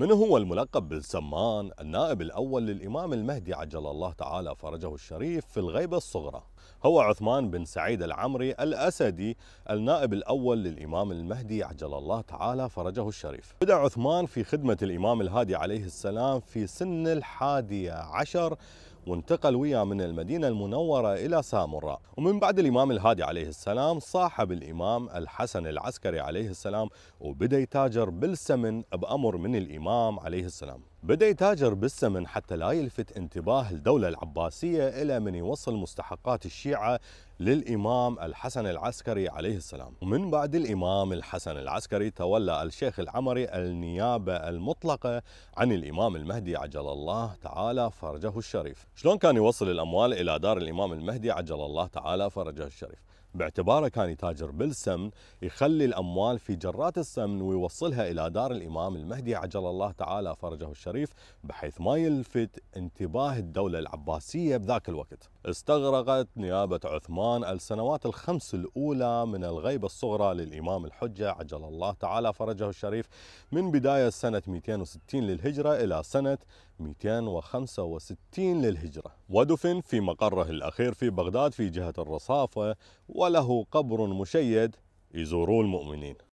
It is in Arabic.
من هو الملقب بالسمان النائب الأول للإمام المهدي عجل الله تعالى فرجه الشريف في الغيبة الصغرى هو عثمان بن سعيد العمري الأسدي النائب الأول للإمام المهدي عجل الله تعالى فرجه الشريف بدأ عثمان في خدمة الإمام الهادي عليه السلام في سن الحادية عشر وانتقل وياه من المدينة المنورة إلى سامراء ومن بعد الإمام الهادي عليه السلام صاحب الإمام الحسن العسكري عليه السلام وبدأ يتاجر بالسمن بأمر من الإمام عليه السلام بدأ يتاجر بالسمن حتى لا يلفت انتباه الدولة العباسية إلى من يوصل مستحقات الشيعة للإمام الحسن العسكري عليه السلام ومن بعد الإمام الحسن العسكري تولى الشيخ العمري النيابة المطلقة عن الإمام المهدي عجل الله تعالى فرجه الشريف شلون كان يوصل الأموال إلى دار الإمام المهدي عجل الله تعالى فرجه الشريف باعتباره كان يتاجر بالسمن يخلي الأموال في جرات السمن ويوصلها إلى دار الإمام المهدي عجل الله تعالى فرجه الشريف بحيث ما يلفت انتباه الدولة العباسية بذاك الوقت استغرقت نيابة عثمان السنوات الخمس الأولى من الغيبة الصغرى للإمام الحجة عجل الله تعالى فرجه الشريف من بداية سنة 260 للهجرة إلى سنة 265 للهجرة ودفن في مقره الأخير في بغداد في جهة الرصافة وله قبر مشيد يزوروه المؤمنين